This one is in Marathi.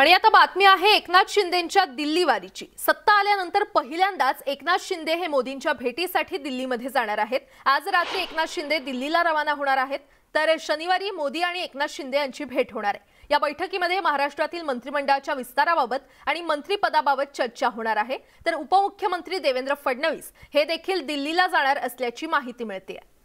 आणि आता बातमी आहे एकनाथ शिंदेच्या दिल्लीवारीची सत्ता आल्यानंतर पहिल्यांदाच एकनाथ शिंदे हे मोदींच्या भेटीसाठी दिल्लीमध्ये जाणार आहेत आज रात्री एकनाथ शिंदे दिल्लीला रवाना होणार आहेत तर शनिवारी मोदी आणि एकनाथ शिंदे यांची भेट होणार आहे या बैठकीमध्ये महाराष्ट्रातील मंत्रिमंडळाच्या विस्ताराबाबत आणि मंत्रीपदाबाबत चर्चा होणार आहे तर उपमुख्यमंत्री देवेंद्र फडणवीस हे देखील दिल्लीला जाणार असल्याची माहिती मिळते आहे